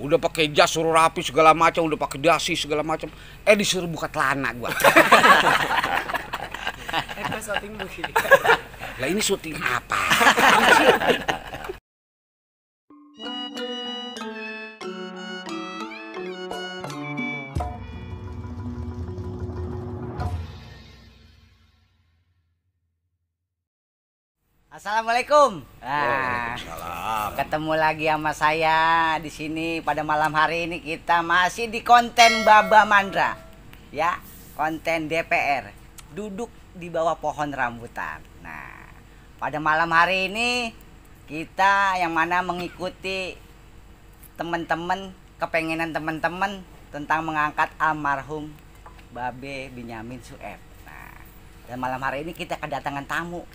udah pakai jas suruh rapi segala macam udah pakai dasi segala macam eh disuruh buka celana gua eh, lah ini syuting apa Assalamualaikum. Nah, ketemu lagi sama saya di sini pada malam hari ini kita masih di konten Baba Mandra. Ya, konten DPR. Duduk di bawah pohon rambutan. Nah, pada malam hari ini kita yang mana mengikuti teman-teman kepengenan teman-teman tentang mengangkat almarhum Babe Binyamin Sueb. Nah, dan malam hari ini kita kedatangan tamu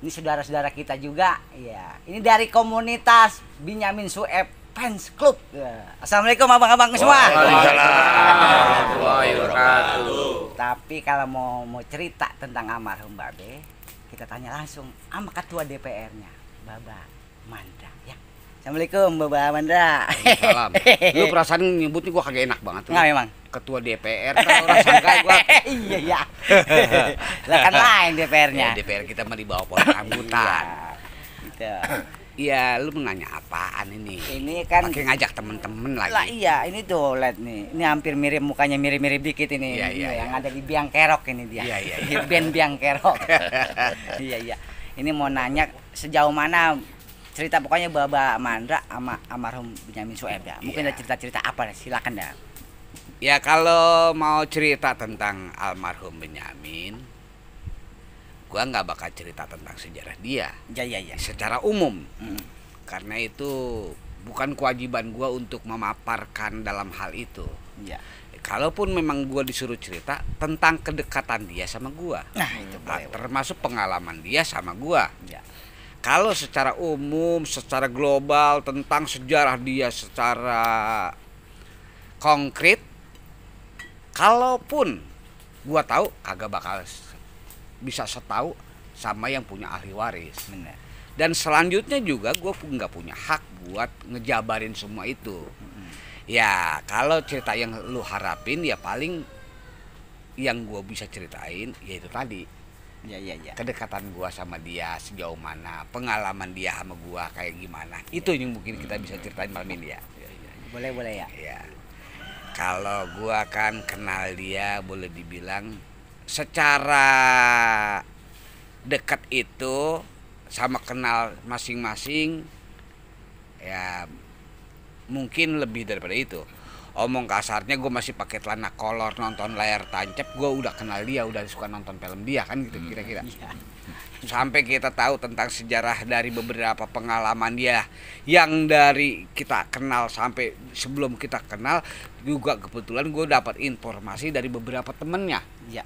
ini saudara-saudara kita juga ya ini dari komunitas Binyamin Sueb Fans Club Assalamualaikum abang-abang semua tapi kalau mau mau cerita tentang almarhum Babe kita tanya langsung sama ketua DPR-nya Baba Manda Assalamualaikum Bapak Mandra. Salam. Lu perasaan nyebutnya gua kagak enak banget. Enggak memang. Ketua DPR kalau orang sangka gua. iya iya. Lah kan lain DPR-nya. Ya, eh, DPR kita mah di bawah pohon rambutan. Iya. Gitu. Iya, lu menanya apaan ini? Ini kan Pakai ngajak temen-temen lagi. Lah iya, ini tuh lihat nih. Ini hampir mirip mukanya mirip-mirip dikit ini. Iya, iya, yang iya. ada di biang kerok ini dia. Iya, iya. iya. Di band biang kerok. iya, iya. Ini mau nanya sejauh mana cerita pokoknya Baba Mandra sama almarhum Benyamin Sueb ya. Mungkin yeah. ada cerita-cerita apa deh, silakan dah. Ya kalau mau cerita tentang almarhum Benyamin, gua nggak bakal cerita tentang sejarah dia. Ya ya ya. Secara umum. Mm. Karena itu bukan kewajiban gua untuk memaparkan dalam hal itu. Ya. Kalaupun memang gua disuruh cerita tentang kedekatan dia sama gua. Nah, itu nah, Termasuk pengalaman dia sama gua. Ya kalau secara umum, secara global tentang sejarah dia secara konkret, kalaupun gua tahu kagak bakal bisa setahu sama yang punya ahli waris. Dan selanjutnya juga gue nggak punya hak buat ngejabarin semua itu. Ya kalau cerita yang lu harapin ya paling yang gua bisa ceritain yaitu tadi ya, ya, ya. kedekatan gua sama dia sejauh mana pengalaman dia sama gua kayak gimana ya. itu yang mungkin kita bisa ceritain malam ini ya, iya, iya, iya. boleh boleh ya, ya. kalau gua kan kenal dia boleh dibilang secara dekat itu sama kenal masing-masing ya mungkin lebih daripada itu omong kasarnya gue masih pakai celana kolor nonton layar tancap gue udah kenal dia udah suka nonton film dia kan gitu hmm, kira-kira hmm. sampai kita tahu tentang sejarah dari beberapa pengalaman dia yang dari kita kenal sampai sebelum kita kenal juga kebetulan gue dapat informasi dari beberapa temennya ya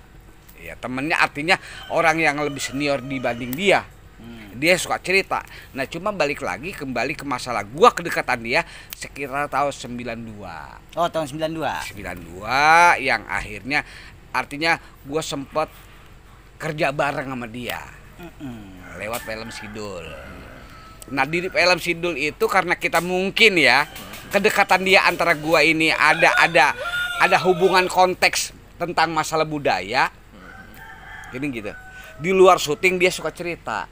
ya temennya artinya orang yang lebih senior dibanding dia Hmm. Dia suka cerita. Nah, cuma balik lagi kembali ke masalah gua kedekatan dia sekitar tahun 92. Oh, tahun 92. 92 yang akhirnya artinya gua sempet kerja bareng sama dia. Mm Lewat film Sidul. Nah, di film Sidul itu karena kita mungkin ya kedekatan dia antara gua ini ada ada ada hubungan konteks tentang masalah budaya. Ini gitu. Di luar syuting dia suka cerita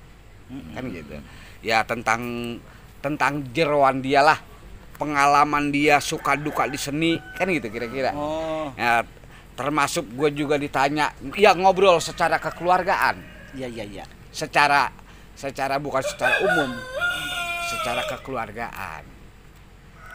hmm. kan gitu ya tentang tentang jeroan dialah pengalaman dia suka duka di seni kan gitu kira-kira oh. ya, termasuk gue juga ditanya ya ngobrol secara kekeluargaan ya ya ya secara secara bukan secara umum secara kekeluargaan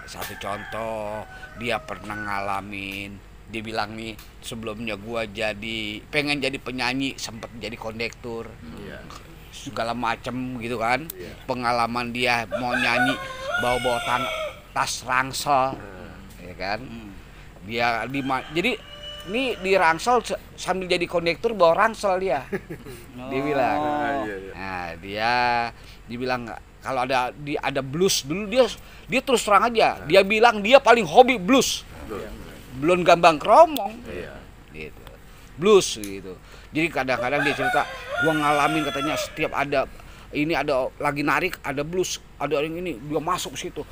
satu contoh dia pernah ngalamin dibilang nih sebelumnya gue jadi pengen jadi penyanyi sempet jadi kondektur yeah segala macem gitu kan yeah. pengalaman dia mau nyanyi bawa-bawa tang tas rangsel hmm. ya kan hmm. dia di jadi ini di rangsel sambil jadi kondektur bawa rangsel dia oh. dia bilang oh. Ah, iya, iya. nah dia dibilang kalau ada di ada blues dulu dia dia terus terang aja nah. dia bilang dia paling hobi blues belum gambang yeah. gitu blues gitu jadi kadang-kadang dia cerita gua ngalamin katanya setiap ada ini ada lagi narik ada blues ada yang ini dia masuk situ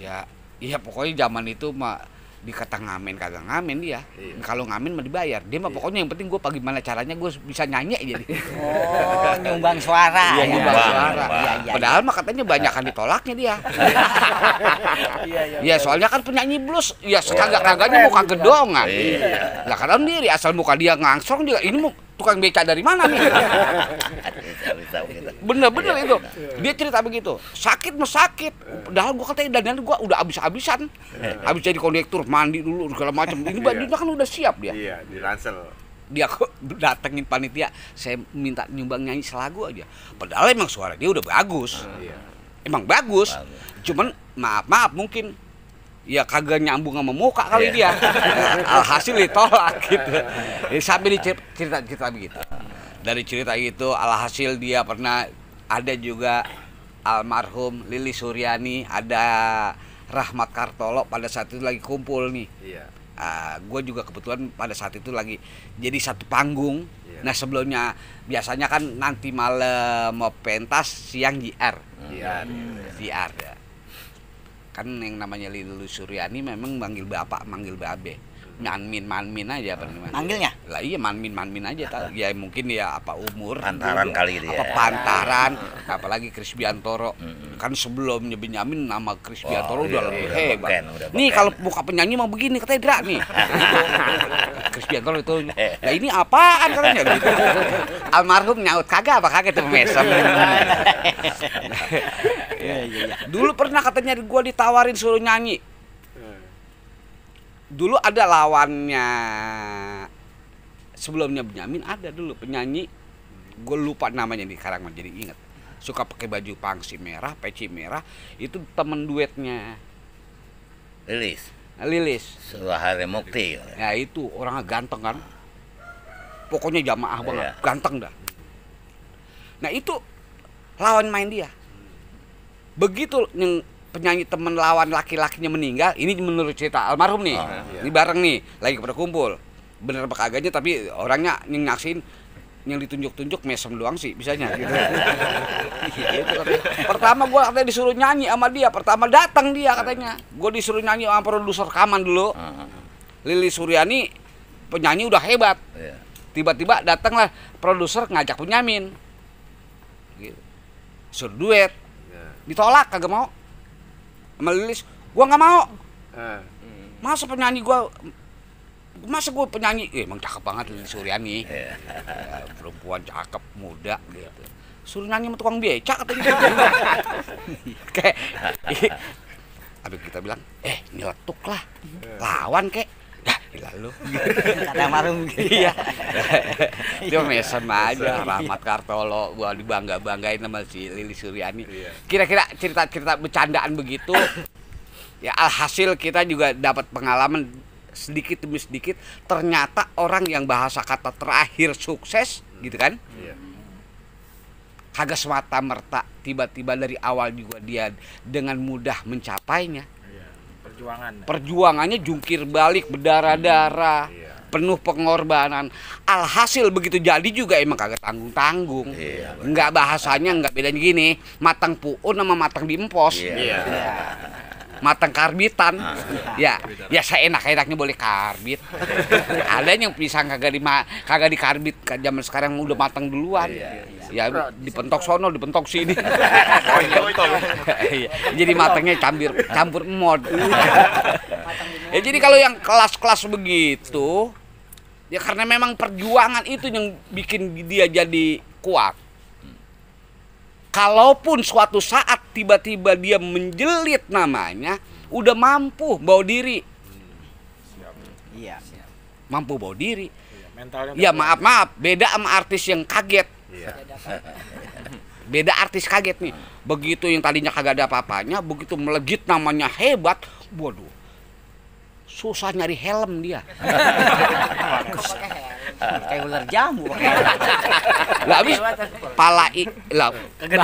ya iya pokoknya zaman itu mah dikata ngamen kagak ngamen dia iya. kalau ngamen mah dibayar dia mah iya. pokoknya yang penting gue bagaimana caranya gue bisa nyanyi aja jadi oh nyumbang suara iya, ya. nyumbang iya, suara iya, iya, iya, padahal mah katanya banyak kan ditolaknya dia iya, iya, ya soalnya kan penyanyi blues ya sekagak kagaknya muka gedongan iya. lah karena diri asal muka dia ngangsong juga ini mau tukang beca dari mana nih bener bener iya. itu dia cerita begitu sakit mah sakit padahal gue katanya dan gue udah abis abisan iya. abis jadi kondektur mandi dulu segala macam ini badannya kan udah siap dia iya di ransel dia kok datengin panitia saya minta nyumbang nyanyi selagu aja padahal emang suara dia udah bagus ah, iya. emang bagus cuman maaf maaf mungkin ya kagak nyambung sama muka kali yeah. dia alhasil ditolak gitu sampai dicerita cerita begitu dari cerita itu alhasil dia pernah ada juga almarhum Lili Suryani ada Rahmat Kartolo pada saat itu lagi kumpul nih iya. uh, ah, gue juga kebetulan pada saat itu lagi jadi satu panggung iya. nah sebelumnya biasanya kan nanti malam mau pentas siang JR JR hmm. ya kan yang namanya Lili Suryani memang manggil bapak manggil babe Manmin nah, Manmin aja apa nih Manggilnya? Lah iya Manmin Manmin aja tak. Ya mungkin ya apa umur pantaran kali dia. apa ya. pantaran apalagi Krisbiantoro. Hmm. Kan sebelumnya Benyamin nama Krisbiantoro oh, iya, udah iya, lebih hebat. udah nih kalau buka penyanyi mau begini katedra nih. Krisbiantoro itu. Nah ini apaan katanya gitu. Almarhum nyaut kagak apa kagak tuh mesem. Iya, iya, Dulu pernah katanya gua ditawarin suruh nyanyi dulu ada lawannya sebelumnya Benyamin ada dulu penyanyi gue lupa namanya di karang jadi inget suka pakai baju pangsi merah peci merah itu temen duetnya Lilis Lilis Suhare Mukti ya itu orangnya ganteng kan pokoknya jamaah banget yeah. ganteng dah nah itu lawan main dia begitu yang penyanyi temen lawan laki-lakinya meninggal ini menurut cerita almarhum nih oh, iya. ini bareng nih lagi pada kumpul bener apa kagaknya tapi orangnya yang nyaksin yang ditunjuk-tunjuk mesem doang sih bisanya gitu. Iya, pertama gue katanya disuruh nyanyi sama dia pertama datang dia katanya gue disuruh nyanyi sama produser rekaman dulu ah, ah, ah. Lili Suryani penyanyi udah hebat iya. tiba-tiba datanglah produser ngajak penyamin gitu. suruh duet iya. ditolak kagak mau sama Lilis gue nggak mau ah. masa penyanyi gue masa gue penyanyi eh, emang cakep banget Lilis Suryani ya, perempuan cakep muda gitu suruh nyanyi sama tukang becak kayak kita bilang eh nyetuk lah iya. lawan kek dah gila lu kata marhum iya dia mesen aja iya. Rahmat Kartolo gua dibangga banggain sama si Lili Suryani iya. kira-kira cerita-cerita bercandaan begitu ya alhasil kita juga dapat pengalaman sedikit demi sedikit ternyata orang yang bahasa kata terakhir sukses gitu kan iya. kagak semata merta tiba-tiba dari awal juga dia dengan mudah mencapainya perjuangan perjuangannya jungkir balik berdarah-darah hmm, iya. penuh pengorbanan alhasil begitu jadi juga emang kagak tanggung-tanggung iya, nggak bahasanya nggak bedanya gini matang puun sama matang diempos iya. Iya. matang karbitan ah, ya ya saya enak-enaknya boleh karbit ada yang pisang kagak di kagak di karbit zaman sekarang udah matang duluan iya, iya ya iya. dipentok sono dipentok sini oh, iya. Iya. jadi matangnya campur campur mod ya jadi kalau yang kelas-kelas begitu ya karena memang perjuangan itu yang bikin dia jadi kuat kalaupun suatu saat tiba-tiba dia menjelit namanya udah mampu bawa diri mampu bawa diri mentalnya ya maaf maaf beda sama artis yang kaget Iya. Beda artis kaget nih. Begitu yang tadinya kagak ada apa-apanya, begitu melegit namanya hebat, waduh. Susah nyari helm dia. Bagus. Kayak ular jamu. Lah habis pala lah,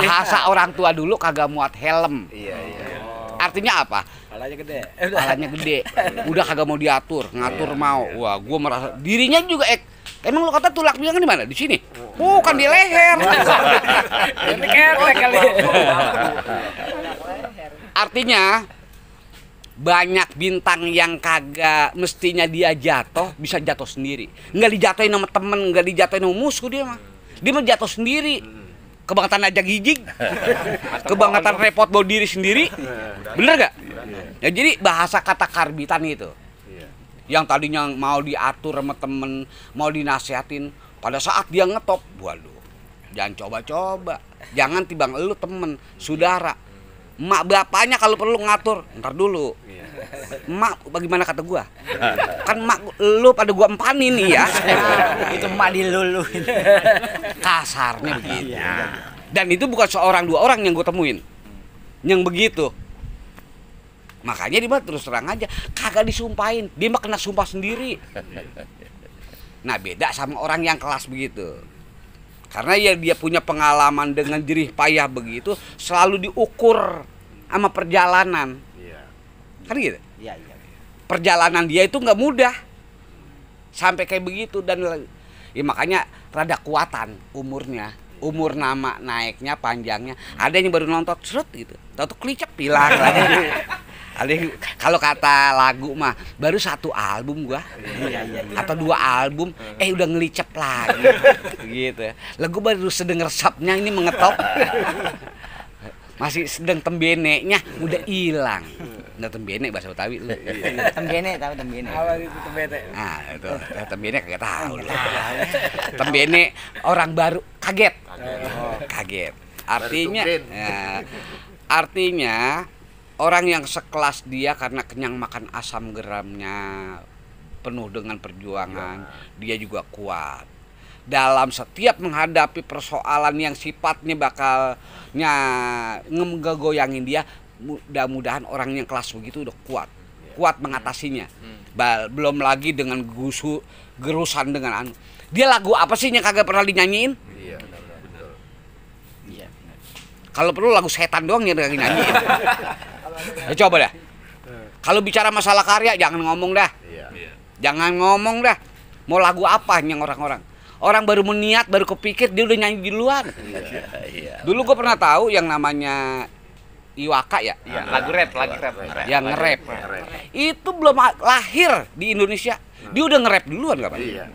bahasa orang tua dulu kagak muat helm. Iya, iya. Oh. Artinya apa? Palanya gede. Palanya gede. Udah kagak mau diatur, ngatur iya, mau. Iya. Wah, gua merasa dirinya juga eh, Emang lu kata tulak bilang di mana? Di sini. Bukan di leher. Ini kali. Artinya banyak bintang yang kagak mestinya dia jatuh bisa jatuh sendiri. Nggak dijatuhin sama temen, nggak dijatuhin sama musuh dia mah. Dia mah jatuh sendiri. Kebangetan aja gigi, kebangetan repot bawa diri sendiri, bener gak? Iya. Ya jadi bahasa kata karbitan itu yang tadinya mau diatur sama temen mau dinasehatin pada saat dia ngetop waduh jangan coba-coba jangan tibang lu temen saudara emak bapaknya kalau perlu ngatur ntar dulu emak iya. bagaimana kata gua kan emak lu pada gua empanin iya, ya itu emak diluluhin, kasarnya begitu iya. dan itu bukan seorang dua orang yang gua temuin yang begitu Makanya dia terus terang aja, kagak disumpahin. Dia mah kena sumpah sendiri. Nah beda sama orang yang kelas begitu. Karena ya dia punya pengalaman dengan jerih payah begitu, selalu diukur sama perjalanan. Iya. Kan gitu? Iya, iya. iya. Perjalanan dia itu nggak mudah. Sampai kayak begitu dan ya makanya rada kuatan umurnya umur nama naiknya panjangnya ada yang baru nonton seret gitu tahu tuh klicep Ali kalau kata lagu mah baru satu album gua. Iya, iya, iya. Atau dua album eh udah ngelicep lagi. gitu. Ya. Lagu baru sedengar sapnya ini mengetok, Masih sedang tembeneknya udah hilang. Udah tembenek bahasa Betawi lu. tembenek tahu tembenek. Apa itu tembenek? Nah, itu nah, tembenek kagak tahu ya. tembenek orang baru kaget. Kaget. Artinya ya, artinya orang yang sekelas dia karena kenyang makan asam geramnya penuh dengan perjuangan ya. dia juga kuat dalam setiap menghadapi persoalan yang sifatnya bakalnya ngegoyangin dia mudah-mudahan orang yang kelas begitu udah kuat ya. kuat mengatasinya hmm. Hmm. belum lagi dengan gusu gerusan dengan anu dia lagu apa sih yang kagak pernah dinyanyiin iya iya kalau perlu lagu setan doang yang dinyanyiin. Ya, coba dah. Kalau bicara masalah karya jangan ngomong dah. Iya. iya. Jangan ngomong dah. Mau lagu apa yang orang-orang? Orang baru meniat, baru kepikir dia udah nyanyi duluan. luar. Iya, iya. Dulu gue pernah tahu yang namanya Iwaka ya, ya lagu rap, lagu rap, yang nge-rap. Itu belum lahir di Indonesia. Hmm. Dia udah nge-rap duluan gak Pak? Iya.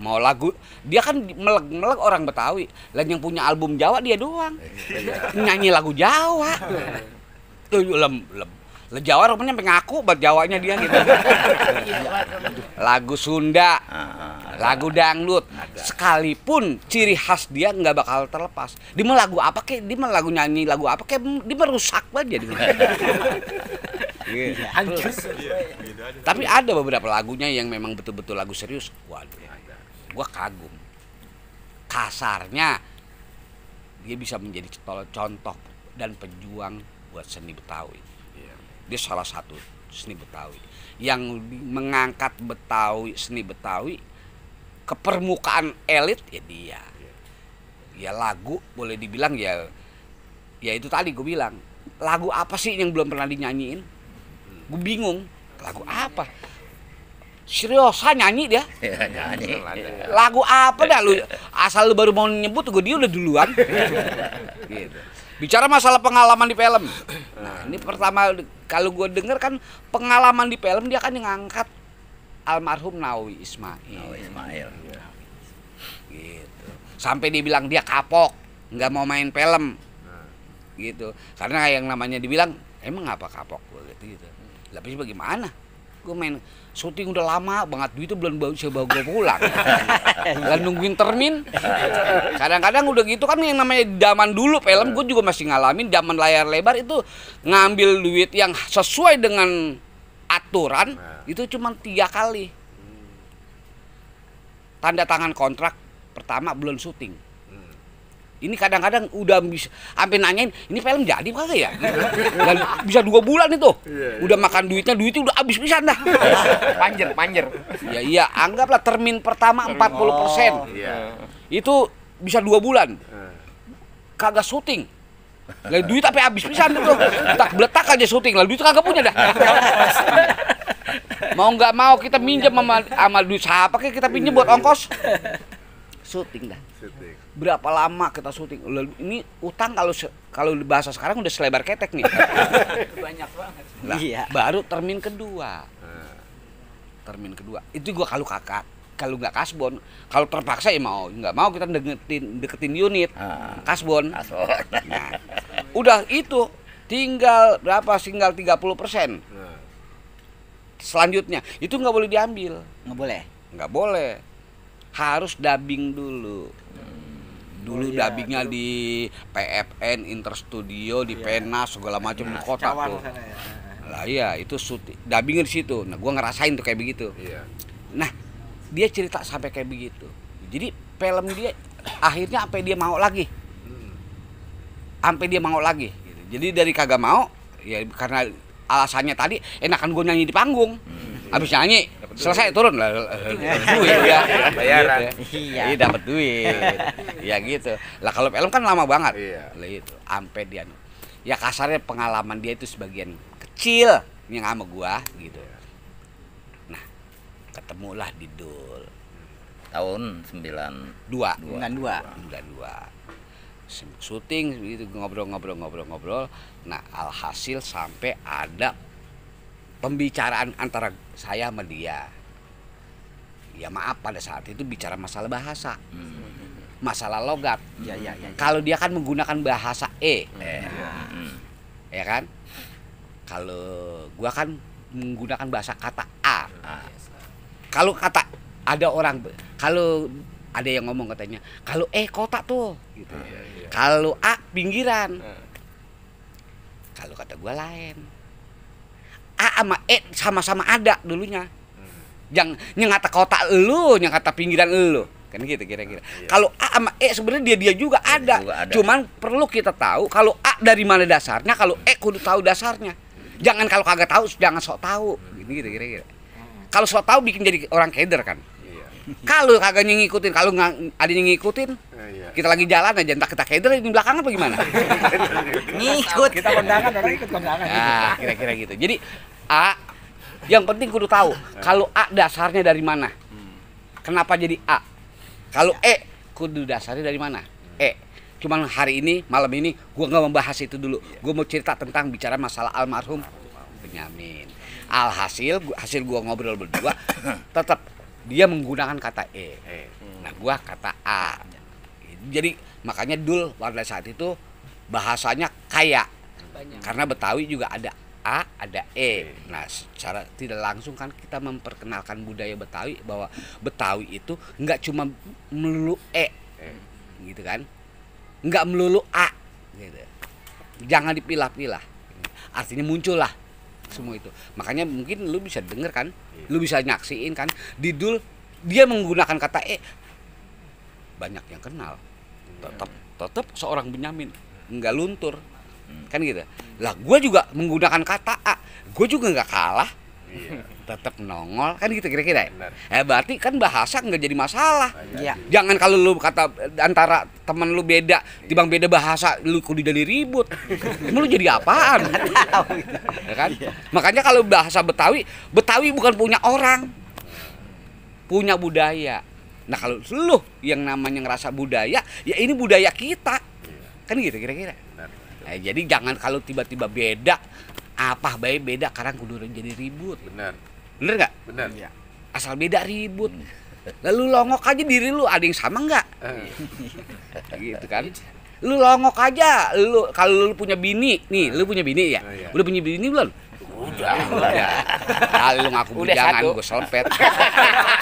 Mau lagu, dia kan melek-melek orang Betawi. Lain yang punya album Jawa dia doang. Nyanyi lagu Jawa. tuh lem lem Le Jawa rupanya pengaku buat Jawanya dia gitu. lagu Sunda, ah, ah. lagu dangdut, sekalipun ciri khas dia nggak bakal terlepas. Dia mau lagu apa kek, dia mau lagu nyanyi lagu apa kek, dia mau rusak banget jadi. Gitu. Tapi ada beberapa lagunya yang memang betul-betul lagu serius. Waduh, gua kagum. Kasarnya dia bisa menjadi contoh dan pejuang buat seni Betawi. Iya. Dia salah satu seni Betawi yang mengangkat Betawi seni Betawi ke permukaan elit ya dia. Iya. Ya lagu boleh dibilang ya ya itu tadi gue bilang lagu apa sih yang belum pernah dinyanyiin? Hmm. Gue bingung lagu apa? Seriosa ah, nyanyi dia. Iya, nyanyi. Lagu apa dah lu? Asal lu baru mau nyebut gue dia udah duluan. gitu. Bicara masalah pengalaman di film. Nah, ini pertama kalau gue denger kan pengalaman di film dia kan yang ngangkat almarhum Nawawi Ismail. Nawawi Ismail. Iya. Gitu. Sampai dia bilang dia kapok, nggak mau main film. Nah. Gitu. Karena yang namanya dibilang emang apa kapok gue gitu. Tapi bagaimana? Gue main syuting udah lama banget duit itu belum bawa gue pulang dan nungguin termin kadang-kadang udah gitu kan yang namanya zaman dulu film gue juga masih ngalamin zaman layar lebar itu ngambil duit yang sesuai dengan aturan nah. itu cuma tiga kali hmm. tanda tangan kontrak pertama belum syuting ini kadang-kadang udah bisa sampai nanyain ini film jadi kagak ya gitu. dan bisa dua bulan itu iya, iya. udah makan duitnya duitnya udah habis pisan dah panjer panjer ya iya anggaplah termin pertama 40 persen oh, iya. itu bisa dua bulan kagak syuting lah duit tapi habis pisan tuh tak beletak aja syuting lah duit kagak punya dah mau nggak mau kita minjem sama, sama duit siapa kita pinjam buat ongkos syuting dah syuting berapa lama kita syuting ini utang kalau kalau bahasa sekarang udah selebar ketek nih banyak banget nah, iya. baru termin kedua hmm. termin kedua itu gua kalau kakak kalau nggak kasbon kalau terpaksa ya mau nggak mau kita deketin deketin unit hmm. kasbon, kasbon. Nah, udah itu tinggal berapa tinggal 30 persen hmm. selanjutnya itu nggak boleh diambil nggak boleh nggak boleh harus dubbing dulu hmm dulu oh, iya, dubbingnya dulu. di PFN Interstudio di iya. Pena segala macam nah, di kota tuh sana, ya. lah iya itu dubbingnya di situ nah gue ngerasain tuh kayak begitu iya. nah dia cerita sampai kayak begitu jadi film dia akhirnya apa dia mau lagi hmm. sampai dia mau lagi jadi dari kagak mau ya karena alasannya tadi enakan gue nyanyi di panggung hmm Habis nyanyi selesai turun lah duit iya. gitu ya iya, bayaran. Gitu ya. Iya. Iya dapat duit. ya gitu. Lah kalau film kan lama banget. Iya. Lah itu ampe dia ya kasarnya pengalaman dia itu sebagian kecil yang sama gua gitu. Iya. Nah, ketemulah di dul tahun sembilan sembilan dua, dua, sembilan dua, syuting gitu ngobrol-ngobrol ngobrol-ngobrol nah alhasil sampai ada pembicaraan antara saya sama dia ya maaf pada saat itu bicara masalah bahasa hmm. masalah logat hmm. ya, ya, ya, ya. kalau dia kan menggunakan bahasa e hmm. eh. hmm. ya kan kalau gua kan menggunakan bahasa kata a ah. kalau kata ada orang kalau ada yang ngomong katanya kalau e kota tuh gitu. Hmm. kalau a pinggiran hmm. kalau kata gua lain A sama E sama-sama ada dulunya yang nyengata kota lu nyengata pinggiran lu kan gitu kira-kira ah, iya. kalau A sama E sebenarnya dia dia juga ada. cuman perlu kita tahu kalau A dari mana dasarnya kalau E kudu tahu dasarnya jangan kalau kagak tahu jangan sok tahu gitu, gitu kira-kira kalau sok tahu bikin jadi orang keder kan iya. kalau kagak ngikutin kalau nggak ada yang ngikutin ah, iya. kita lagi jalan aja entah kita keder di belakangan apa gimana ngikut kita kondangan orang ikut kondangan nah, kira-kira gitu jadi A yang penting kudu tahu kalau A dasarnya dari mana kenapa jadi A kalau E kudu dasarnya dari mana E cuman hari ini malam ini gue nggak membahas itu dulu gue mau cerita tentang bicara masalah almarhum Benyamin alhasil hasil gue ngobrol berdua tetap dia menggunakan kata E nah gue kata A jadi makanya Dul pada saat itu bahasanya kaya Banyak. karena Betawi juga ada A, ada E. Nah, secara tidak langsung kan kita memperkenalkan budaya Betawi bahwa Betawi itu nggak cuma melulu E, gitu kan? Nggak melulu A, gitu. Jangan dipilah-pilah. Artinya muncullah semua itu. Makanya mungkin lu bisa denger kan, iya. lu bisa nyaksiin kan, Didul dia menggunakan kata E banyak yang kenal. Iya. Tetap tetap seorang Benyamin nggak luntur Hmm. kan gitu lah gue juga menggunakan kata a gue juga nggak kalah iya. tetap nongol kan gitu kira-kira ya eh berarti kan bahasa nggak jadi masalah iya. iya. jangan kalau lu kata antara teman lu beda tibang beda bahasa lu kudu dari ribut lu jadi apaan gitu. ya kan iya. makanya kalau bahasa Betawi Betawi bukan punya orang punya budaya Nah kalau lu yang namanya ngerasa budaya, ya ini budaya kita. Iya. Kan gitu kira-kira. Nah, jadi jangan kalau tiba-tiba beda apa baik beda karena kudu jadi ribut. Benar. Bener nggak? Benar. Ya. Asal beda ribut. Lalu longok aja diri lu ada yang sama nggak? Eh. gitu kan? Lu longok aja, lu kalau lu punya bini nih, lu punya bini ya? Oh, iya. Udah punya bini belum? Udah. Udah. lu ngaku jangan gue selepet.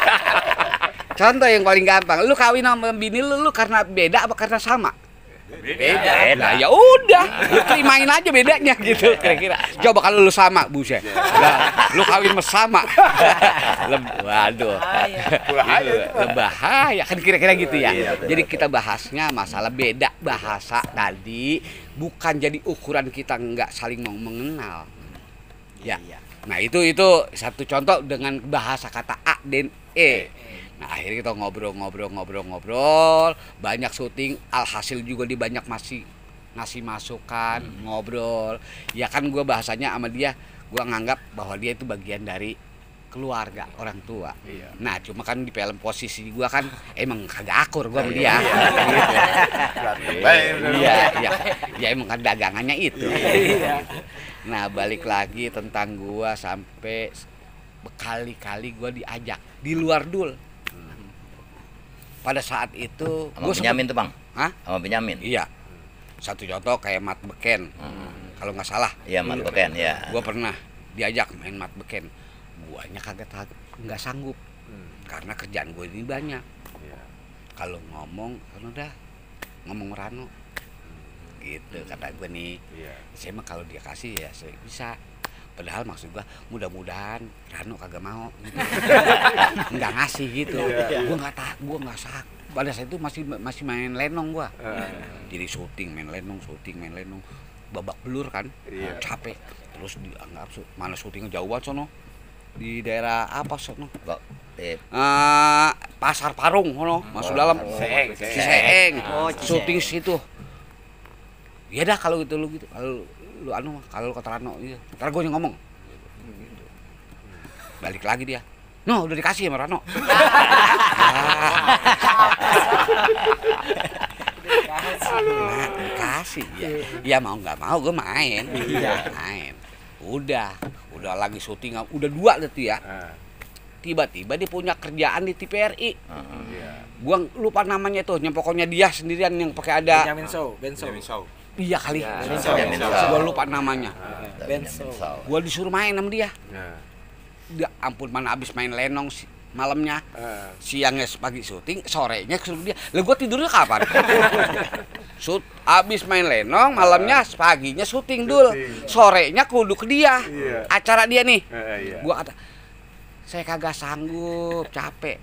Contoh yang paling gampang, lu kawin sama bini lu, lu karena beda apa karena sama? beda, beda. ya udah lu terimain aja bedanya gitu kira-kira coba kalau lu sama buset nah, iya. lu kawin sama iya. waduh lebah, lebahaya kan kira-kira gitu ya iya, jadi kita bahasnya masalah beda bahasa tadi bukan jadi ukuran kita nggak saling mau mengenal ya nah itu itu satu contoh dengan bahasa kata a dan e, e. Nah akhirnya kita ngobrol-ngobrol-ngobrol-ngobrol, banyak syuting, alhasil juga di banyak masih ngasih masukan, hmm. ngobrol. Ya kan gue bahasanya sama dia, gue nganggap bahwa dia itu bagian dari keluarga orang tua. Iya. Nah cuma kan di film posisi gue kan emang kagak akur gue sama iya, dia. Iya. Iya. iya, iya, ya emang kan dagangannya itu. Nah balik lagi tentang gue sampai berkali-kali gue diajak di luar dul pada saat itu sama Benyamin tuh bang Hah? sama Benyamin iya satu contoh kayak Mat Beken hmm. kalau nggak salah iya Mat Beken ya gue pernah diajak main Mat Beken buahnya kaget, nggak sanggup hmm. karena kerjaan gue ini banyak ya. kalau ngomong kan udah ngomong Rano hmm. gitu hmm. kata gue nih ya. saya mah kalau dia kasih ya saya bisa padahal maksud gua mudah-mudahan Rano kagak mau gitu. nggak ngasih gitu yeah. Iya. gua nggak tak gua nggak sak pada saat itu masih masih main lenong gua uh. jadi syuting main lenong syuting main lenong babak belur kan yeah. capek terus dianggap mana syutingnya jauh banget sono di daerah apa sono Eh, uh, pasar Parung sono hmm. masuk oh, dalam Seeng Seeng oh, syuting situ ya dah kalau gitu lu gitu kalau lu anu kalau kotorano iya ntar gue ngomong balik lagi dia no udah dikasih sama Rano nah, dikasih ya ya mau nggak mau gue main iya. main udah udah lagi syuting udah dua tuh ya ah. tiba-tiba dia punya kerjaan di TPRI. Uh, ah, -huh. Ah. Gua lupa namanya tuh, yang pokoknya dia sendirian yang pakai ada Benjamin Benso. Benjamin Show. Iya kali. Ya, Gue lupa namanya. Gue disuruh main sama dia. Iya. Dia ampun mana abis main lenong sih malamnya uh. siangnya pagi syuting sorenya suruh dia lah gue tidurnya kapan Shoot, abis main lenong malamnya iya. paginya syuting dulu sorenya kudu ke dia yeah. acara dia nih uh, yeah. gue kata saya kagak sanggup capek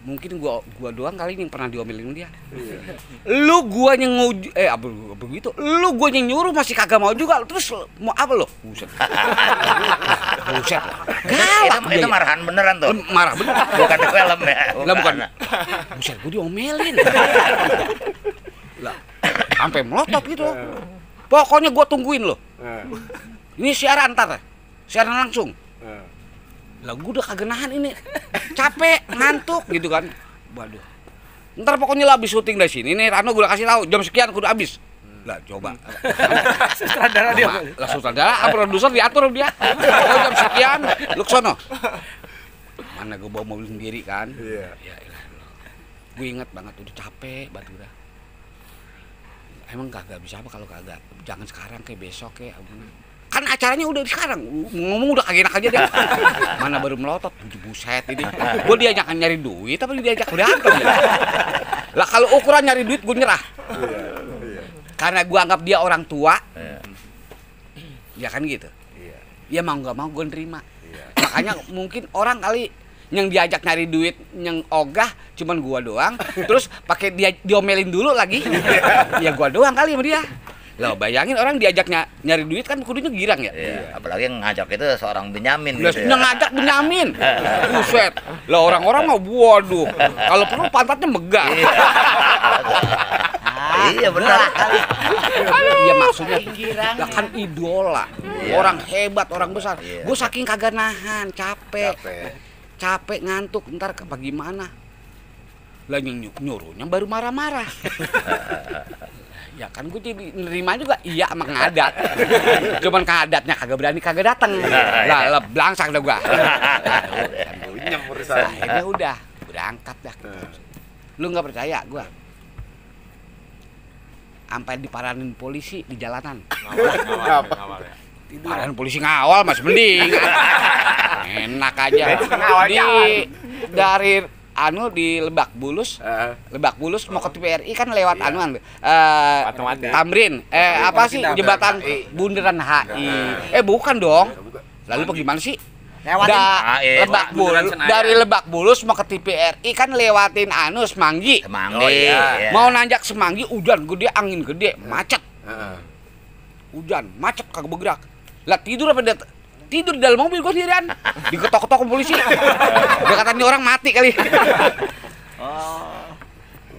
mungkin gua gua doang kali ini yang pernah diomelin dia. Iya. Lu gua yang nguju eh apa begitu? Lu gitu? gua yang nyuruh masih kagak mau juga. Terus mau apa lo? Buset. Buset. Galak. Itu, itu marahan beneran tuh. Marah bener. Bukan di film ya. Enggak bukan. Buset gua diomelin. lah, sampai melotot gitu. Nah. Pokoknya gua tungguin lo. Nah. Ini siaran antar Siaran langsung lah gue udah kagak nahan ini capek ngantuk gitu kan waduh ntar pokoknya lah abis syuting dari sini nih Rano gue udah kasih tahu jam sekian kudu abis lah coba sutradara dia lah sutradara produser diatur dia oh, jam sekian lu sono mana gue bawa mobil sendiri kan iya yeah. Ya. gue inget banget udah capek batu udah emang kagak bisa apa kalau kagak jangan sekarang kayak besok kayak kan acaranya udah sekarang ngomong udah enak aja deh mana baru melotot tujuh buset ini gue diajak nyari duit tapi diajak berantem ya? lah kalau ukuran nyari duit gue nyerah karena gue anggap dia orang tua ya kan gitu iya. ya mau nggak mau gue nerima iya. makanya mungkin orang kali yang diajak nyari duit yang ogah cuman gua doang terus pakai dia diomelin dulu lagi iya. ya gua doang kali sama dia Loh, bayangin orang diajaknya nyari duit kan kudunya girang ya. Iya. Apalagi yang ngajak itu seorang Benyamin Loh, gitu. Ya. ngajak Benyamin. Buset. Lah orang-orang mau waduh. Kalau perlu pantatnya megang. Iya. iya benar. Iya maksudnya girang. kan ya. idola. Iya. Orang hebat, orang besar. Iya. Gue saking kagak nahan, capek. Capek, capek ngantuk, ntar bagaimana? Lah nyuruhnya baru marah-marah. ya kan gue jadi nerima juga iya sama ngadat cuman kadatnya kagak berani kagak datang iya, iya. lah lah belangsak dah gue akhirnya iya. nah, udah berangkat dah lu nggak percaya gue sampai diparanin polisi di jalanan Paranin polisi ngawal mas mending enak aja di dari anu di Lebak Bulus. Uh. Lebak Bulus mau ke oh. TPRI kan lewat iya. anuan uh, Tamrin. Eh Tamrin apa sih jembatan Bundaran HI. Eh bukan dong. Iya, Lalu bagaimana sih? lewatin da, eh, lebak bulus dari lebak bulus mau ke TPRI kan lewatin anu semanggi oh, iya. iya, mau nanjak semanggi hujan gede angin gede macet uh. hujan macet kagak bergerak lah tidur apa tidur di dalam mobil gue sendirian diketok-ketok ke polisi dia kata ini orang mati kali oh.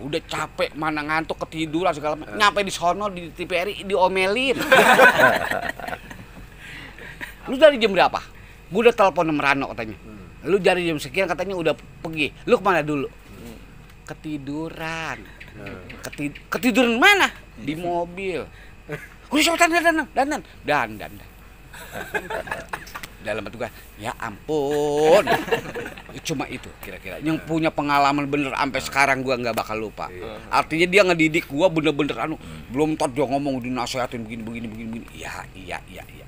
udah capek mana ngantuk ketiduran segala macam nyampe di sono di TPRI diomelin lu dari jam berapa gue udah telepon sama Rano katanya hmm. lu dari jam sekian katanya udah pergi lu kemana dulu hmm. ketiduran hmm. Ketid ketiduran mana di mobil Gue sebutan dandan, oh, dandan, dandan, dandan. dalam petugas ya ampun cuma itu kira-kira yang punya pengalaman bener sampai ah. sekarang gua nggak bakal lupa iya. artinya dia ngedidik gua bener-bener anu belum tau dia ngomong di begini begini begini begini ya iya iya iya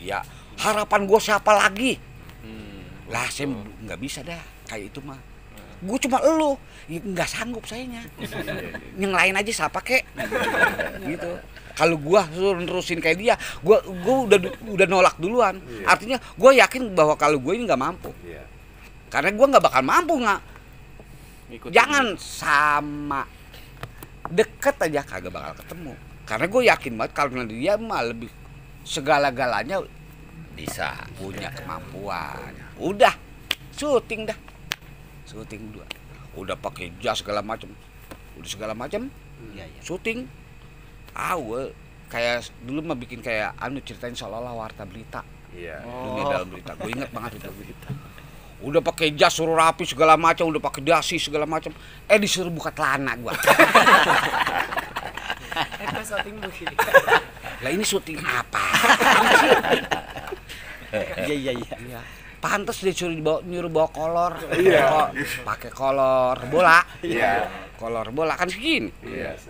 iya harapan gua siapa lagi hmm. lah saya nggak bisa dah kayak itu mah ah. gua cuma elu nggak sanggup sayanya iya, iya, yang lain aja siapa kek gitu kalau gua suruh nerusin kayak dia gua gua udah udah nolak duluan yeah. artinya gua yakin bahwa kalau gua ini nggak mampu yeah. karena gua nggak bakal mampu nggak jangan sama deket aja kagak bakal ketemu karena gue yakin banget kalau dia mah lebih segala-galanya bisa punya kemampuan udah syuting dah syuting dua udah pakai jas segala macam udah segala macam iya, iya. syuting awe kayak dulu mah bikin kayak anu ceritain seolah-olah warta berita iya oh. dunia dalam berita gue inget banget itu berita udah pakai jas suruh rapi segala macam udah pakai dasi segala macam eh disuruh buka telana gue eh, lah ini syuting apa iya iya iya, iya. pantas dia suruh dibawa, nyuruh bawa kolor iya yeah. pakai kolor bola iya yeah. kolor bola kan segini yes. Iya,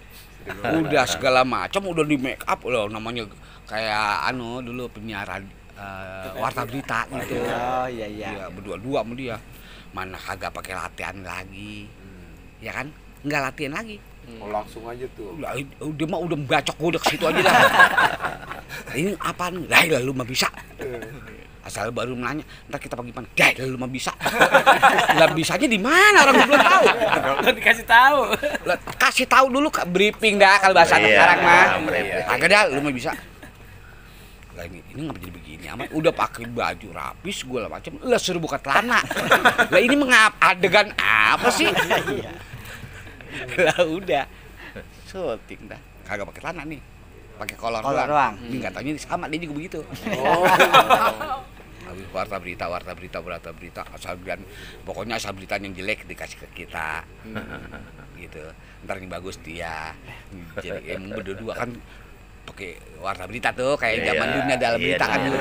udah segala macam udah di make up loh namanya kayak anu dulu penyiaran uh, warta berita gitu oh iya iya ya, berdua-dua sama dia mana kagak pakai latihan lagi hmm. ya kan nggak latihan lagi oh, langsung aja tuh udah, udah oh, mah udah bacok gue udah ke situ aja lah ini apaan lah iya, lu mah bisa eh asal baru nanya ntar kita pagi panas gay lu mah bisa lah bisanya di mana orang belum tahu lu dikasih tahu lu kasih tahu dulu ke briefing dah kalau bahasa iya, sekarang mah iya, agak dah lu mah bisa lah ini ini ngapa jadi begini amat udah pakai baju rapi gue macam lah suruh buka celana lah ini mengap adegan apa sih iya. lah udah syuting dah kagak pakai celana nih pakai kolor, kolor doang. doang. Hmm. Nggak tanya sama dia juga begitu. Oh. warta berita, warta berita, warta berita, asal dan pokoknya asal berita yang jelek dikasih ke kita. Hmm. gitu. Ntar yang bagus dia. Jadi ya, emang berdua kan pakai warta berita tuh kayak yeah, zaman yeah. dunia dalam iya, yeah, berita kan dulu.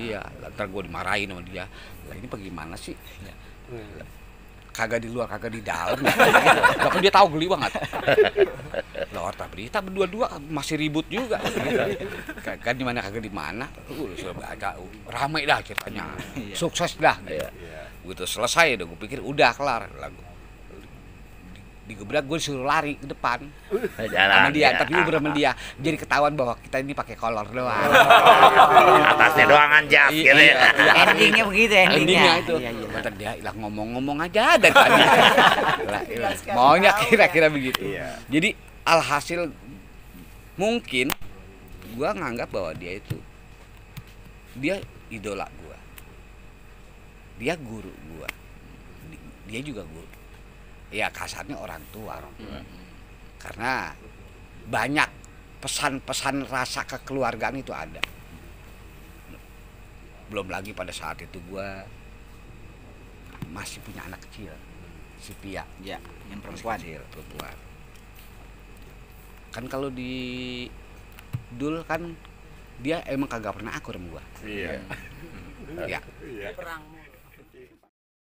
iya, ntar gue dimarahin sama dia. Lah ini bagaimana sih? Iya kagak di luar kagak di dalam bahkan dia tahu geli banget lah tapi berita berdua-dua masih ribut juga kan di mana kagak di mana lu uh, sudah uh, ramai dah ceritanya iya. sukses dah gitu. gitu selesai udah gue pikir udah kelar lagu digebrak gue suruh lari ke depan Jalan, dia ya. tapi gue dia jadi ketahuan bahwa kita ini pakai kolor doang oh, atasnya doang anjak gitu ya. iya, iya, endingnya begitu endingnya, endingnya itu iya, iya. dia ilah ngomong-ngomong aja dari kan? iya. tadi maunya iya. kira-kira begitu iya. jadi alhasil mungkin gue nganggap bahwa dia itu dia idola gue dia guru gue dia juga guru ya kasarnya orang tua orang tua hmm. karena banyak pesan-pesan rasa kekeluargaan itu ada belum lagi pada saat itu gue masih punya anak kecil si Pia ya yang perempuan kecil, perempuan kan kalau di Dul kan dia emang kagak pernah akur sama gue iya ya, ya. perang